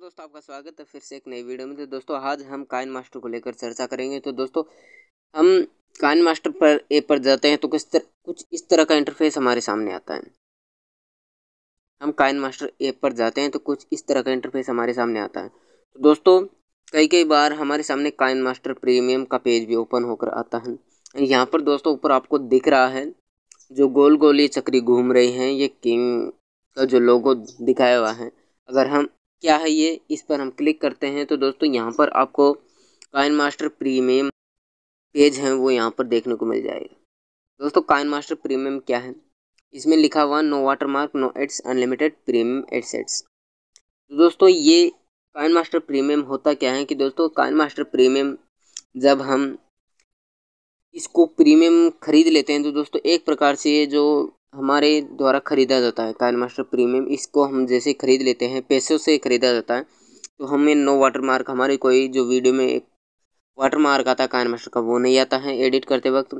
दोस्तों दोस्तों आपका स्वागत है फिर से एक नई वीडियो में तो दोस्तों आज हम कायन मास्टर को लेकर चर्चा करेंगे तो दोस्तों हम काइन मास्टर पर ए पर जाते हैं तो किस तरह कुछ इस तरह का इंटरफेस हमारे सामने आता है हम कायन मास्टर ए पर जाते हैं तो कुछ इस तरह का इंटरफेस हमारे सामने आता है तो दोस्तों कई कई बार हमारे सामने कायन मास्टर प्रीमियम का पेज भी ओपन होकर आता है यहाँ पर दोस्तों ऊपर आपको दिख रहा है जो गोल गोल ये चक्री घूम रही हैं ये किंग का जो लोगो दिखाया हुआ है अगर हम क्या है ये इस पर हम क्लिक करते हैं तो दोस्तों यहाँ पर आपको काइन मास्टर प्रीमियम पेज है वो यहाँ पर देखने को मिल जाएगा दोस्तों काइन मास्टर प्रीमियम क्या है इसमें लिखा हुआ no watermark no ads unlimited premium assets तो दोस्तों ये काइन मास्टर प्रीमियम होता क्या है कि दोस्तों काइन मास्टर प्रीमियम जब हम इसको प्रीमियम ख़रीद लेते हैं तो दोस्तों एक प्रकार से ये जो हमारे द्वारा ख़रीदा जाता है काइन मास्टर प्रीमियम इसको हम जैसे ख़रीद लेते हैं पैसों से ख़रीदा जाता है तो हमें नो वाटर मार्क हमारे कोई जो वीडियो में एक वाटर मार्क आता है काइन मास्टर का वो नहीं आता है एडिट करते वक्त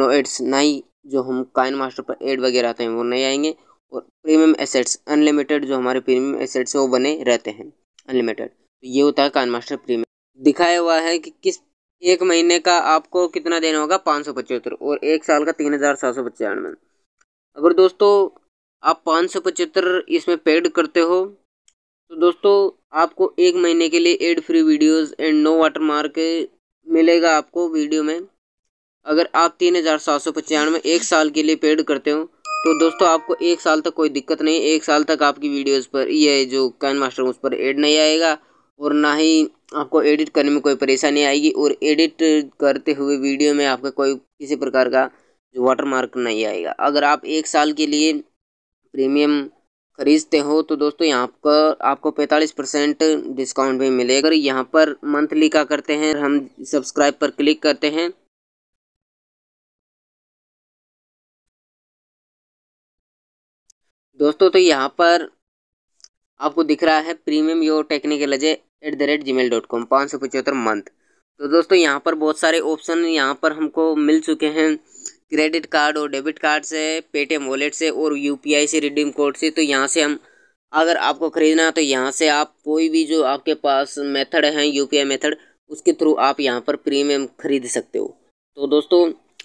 नो एड्स ना ही जो हम काइन मास्टर पर एड वगैरह आते हैं वो नहीं आएंगे और प्रीमियम एसेट्स अनलिमिटेड जो हमारे प्रीमियम एसेट्स वो बने रहते हैं अनलिमिटेड तो ये होता है काइन मास्टर प्रीमियम दिखाया हुआ है कि किस एक महीने का आपको कितना देना होगा पाँच सौ पचहत्तर और एक साल का तीन हज़ार सात सौ पचानवे अगर दोस्तों आप पाँच सौ पचहत्तर इसमें पेड करते हो तो दोस्तों आपको एक महीने के लिए ad free videos and no watermark मिलेगा आपको वीडियो में अगर आप तीन हज़ार सात सौ पचानवे एक साल के लिए पेड करते हो तो दोस्तों आपको एक साल तक कोई दिक्कत नहीं एक साल तक आपकी वीडियोस पर ये जो कैन मास्टर उस पर एड नहीं आएगा और ना ही आपको एडिट करने में कोई परेशानी आएगी और एडिट करते हुए वीडियो में आपका कोई किसी प्रकार का जो वाटर मार्क नहीं आएगा अगर आप एक साल के लिए प्रीमियम खरीदते हो तो दोस्तों यहाँ पर आपको पैंतालीस परसेंट डिस्काउंट भी मिलेगा अगर यहाँ पर मंथली का करते हैं हम सब्सक्राइब पर क्लिक करते हैं दोस्तों तो यहाँ पर आपको दिख रहा है premium your technical Ajay at the rate gmail dot com पाँच सौ पचहत्तर मंथ तो दोस्तों यहाँ पर बहुत सारे ऑप्शन यहाँ पर हमको मिल चुके हैं क्रेडिट कार्ड और डेबिट कार्ड से पेटीएम वॉलेट से और यूपीआई से रिडीम कोड से तो यहाँ से हम अगर आपको ख़रीदना है तो यहाँ से आप कोई भी जो आपके पास मेथड है यूपीआई मेथड उसके थ्रू आप यहाँ पर प्रीमियम खरीद सकते हो तो दोस्तों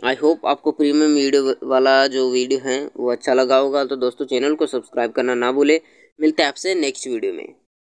आई होप आपको प्रीमियम वीडियो वाला जो वीडियो है वो अच्छा लगा होगा तो दोस्तों चैनल को सब्सक्राइब करना ना भूले मिलते हैं आपसे नेक्स्ट वीडियो में